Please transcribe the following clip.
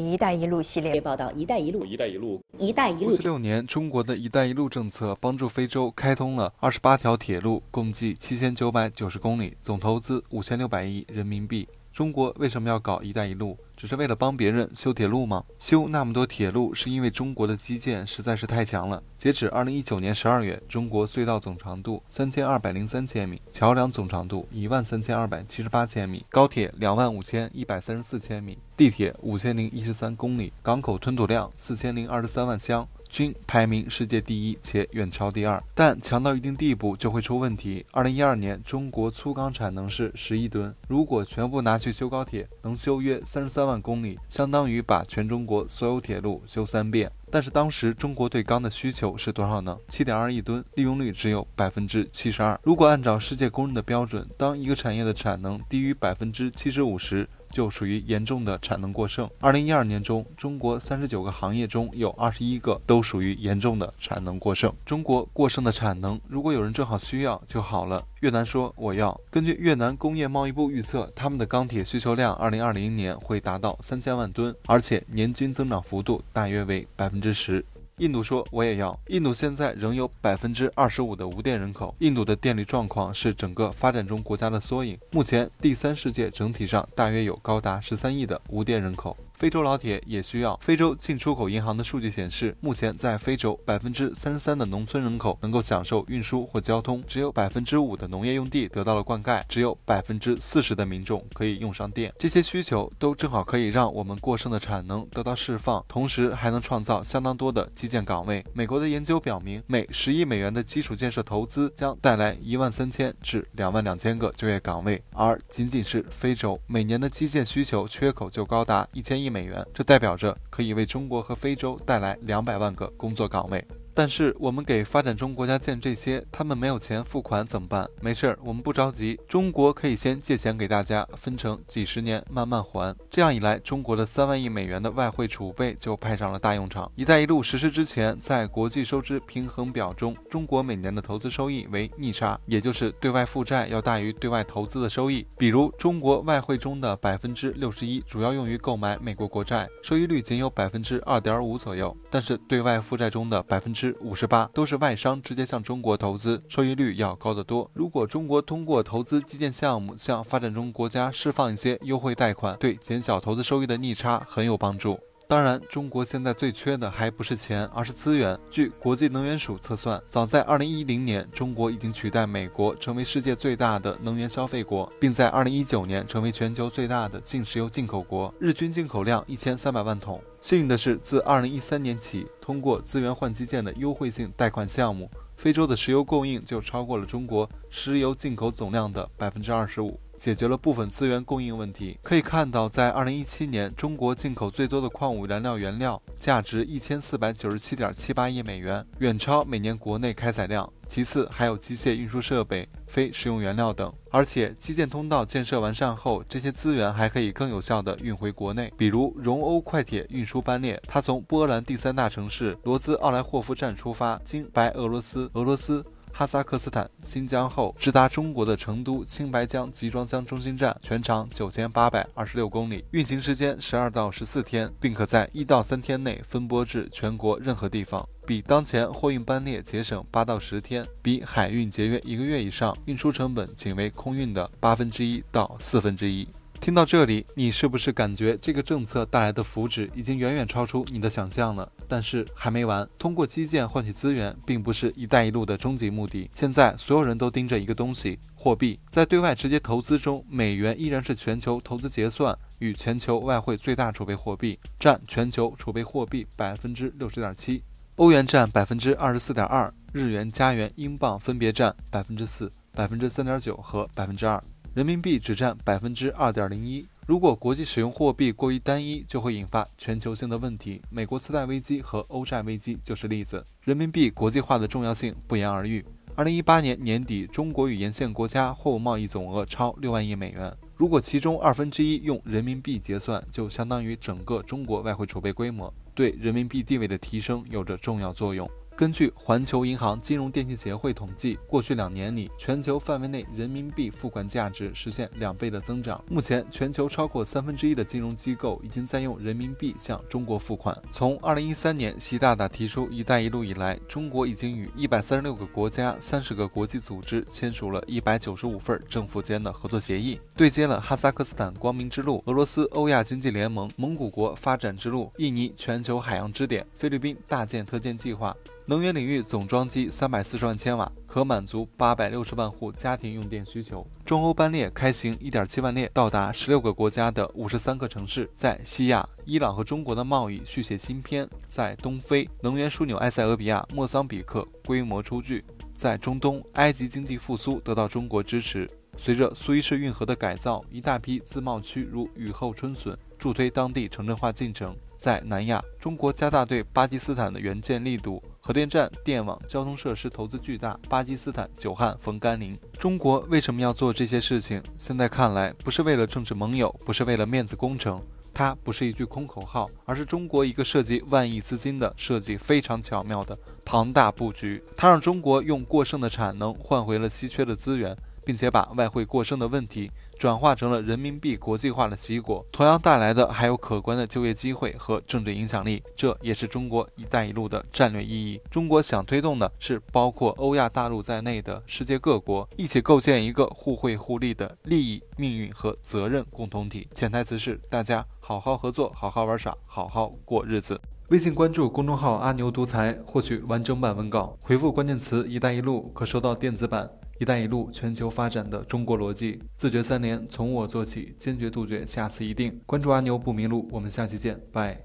“一带一路”系列报道，“一带一路”，“一带一路”，“一带一路”。五十六年，中国的一带一路政策帮助非洲开通了二十八条铁路，共计七千九百九十公里，总投资五千六百亿人民币。中国为什么要搞“一带一路”？只是为了帮别人修铁路吗？修那么多铁路是因为中国的基建实在是太强了。截止二零一九年十二月，中国隧道总长度三千二百零三千米，桥梁总长度一万三千二百七十八千米，高铁两万五千一百三十四千米，地铁五千零一十三公里，港口吞吐量四千零二十三万箱，均排名世界第一且远超第二。但强到一定地步就会出问题。二零一二年，中国粗钢产能是十亿吨，如果全部拿去修高铁，能修约三十三。万公里相当于把全中国所有铁路修三遍，但是当时中国对钢的需求是多少呢？七点二亿吨，利用率只有百分之七十二。如果按照世界公认的标准，当一个产业的产能低于百分之七十五时，就属于严重的产能过剩。二零一二年中，中国三十九个行业中有二十一个都属于严重的产能过剩。中国过剩的产能，如果有人正好需要就好了。越南说我要。根据越南工业贸易部预测，他们的钢铁需求量二零二零年会达到三千万吨，而且年均增长幅度大约为百分之十。印度说我也要。印度现在仍有百分之二十五的无电人口。印度的电力状况是整个发展中国家的缩影。目前，第三世界整体上大约有高达十三亿的无电人口。非洲老铁也需要。非洲进出口银行的数据显示，目前在非洲百分之三十三的农村人口能够享受运输或交通，只有百分之五的农业用地得到了灌溉，只有百分之四十的民众可以用上电。这些需求都正好可以让我们过剩的产能得到释放，同时还能创造相当多的机。基建岗位。美国的研究表明，每十亿美元的基础建设投资将带来一万三千至两万两千个就业岗位。而仅仅是非洲，每年的基建需求缺口就高达一千亿美元，这代表着可以为中国和非洲带来两百万个工作岗位。但是我们给发展中国家建这些，他们没有钱付款怎么办？没事儿，我们不着急，中国可以先借钱给大家，分成几十年慢慢还。这样一来，中国的三万亿美元的外汇储备就派上了大用场。一带一路实施之前，在国际收支平衡表中，中国每年的投资收益为逆差，也就是对外负债要大于对外投资的收益。比如，中国外汇中的百分之六十一主要用于购买美国国债，收益率仅有百分之二点五左右。但是对外负债中的百分之。五十八都是外商直接向中国投资，收益率要高得多。如果中国通过投资基建项目向发展中国家释放一些优惠贷款，对减小投资收益的逆差很有帮助。当然，中国现在最缺的还不是钱，而是资源。据国际能源署测算，早在2010年，中国已经取代美国成为世界最大的能源消费国，并在2019年成为全球最大的净石油进口国，日均进口量1300万桶。幸运的是，自2013年起，通过资源换基建的优惠性贷款项目，非洲的石油供应就超过了中国。石油进口总量的百分之二十五，解决了部分资源供应问题。可以看到，在二零一七年，中国进口最多的矿物燃料原料价值一千四百九十七点七八亿美元，远超每年国内开采量。其次，还有机械运输设备、非食用原料等。而且，基建通道建设完善后，这些资源还可以更有效地运回国内。比如，蓉欧快铁运输班列，它从波兰第三大城市罗兹奥莱霍夫站出发，经白俄罗斯、俄罗斯。哈萨克斯坦、新疆后直达中国的成都青白江集装箱中心站，全长九千八百二十六公里，运行时间十二到十四天，并可在一到三天内分拨至全国任何地方，比当前货运班列节省八到十天，比海运节约一个月以上，运输成本仅为空运的八分之一到四分之一。听到这里，你是不是感觉这个政策带来的福祉已经远远超出你的想象了？但是还没完，通过基建换取资源并不是“一带一路”的终极目的。现在所有人都盯着一个东西——货币。在对外直接投资中，美元依然是全球投资结算与全球外汇最大储备货币，占全球储备货币百分之六十点七；欧元占百分之二十四点二；日元、加元、英镑分别占百分之四、百分之三点九和百分之二。人民币只占百分之二点零一。如果国际使用货币过于单一，就会引发全球性的问题。美国次贷危机和欧债危机就是例子。人民币国际化的重要性不言而喻。二零一八年年底，中国与沿线国家货物贸易总额超六万亿美元。如果其中二分之一用人民币结算，就相当于整个中国外汇储备规模，对人民币地位的提升有着重要作用。根据环球银行金融电信协会统计，过去两年里，全球范围内人民币付款价值实现两倍的增长。目前，全球超过三分之一的金融机构已经在用人民币向中国付款。从二零一三年习大大提出“一带一路”以来，中国已经与一百三十六个国家、三十个国际组织签署了一百九十五份政府间的合作协议，对接了哈萨克斯坦光明之路、俄罗斯欧亚经济联盟、蒙古国发展之路、印尼全球海洋支点、菲律宾大建特建计划。能源领域总装机三百四十万千瓦，可满足八百六十万户家庭用电需求。中欧班列开行一点七万列，到达十六个国家的五十三个城市。在西亚，伊朗和中国的贸易续写新篇；在东非，能源枢纽埃塞俄比亚、莫桑比克规模初具；在中东，埃及经济复苏得到中国支持。随着苏伊士运河的改造，一大批自贸区如雨后春笋，助推当地城镇化进程。在南亚，中国加大对巴基斯坦的援建力度，核电站、电网、交通设施投资巨大。巴基斯坦久旱逢甘霖。中国为什么要做这些事情？现在看来，不是为了政治盟友，不是为了面子工程。它不是一句空口号，而是中国一个涉及万亿资金的设计非常巧妙的庞大布局。它让中国用过剩的产能换回了稀缺的资源。并且把外汇过剩的问题转化成了人民币国际化的结果，同样带来的还有可观的就业机会和政治影响力，这也是中国“一带一路”的战略意义。中国想推动的是包括欧亚大陆在内的世界各国一起构建一个互惠互利的利益、命运和责任共同体。潜台词是大家好好合作、好好玩耍、好好过日子。微信关注公众号“阿牛独裁”，获取完整版文稿。回复关键词“一带一路”可收到电子版。“一带一路”全球发展的中国逻辑，自觉三连，从我做起，坚决杜绝，下次一定。关注阿牛不迷路，我们下期见，拜。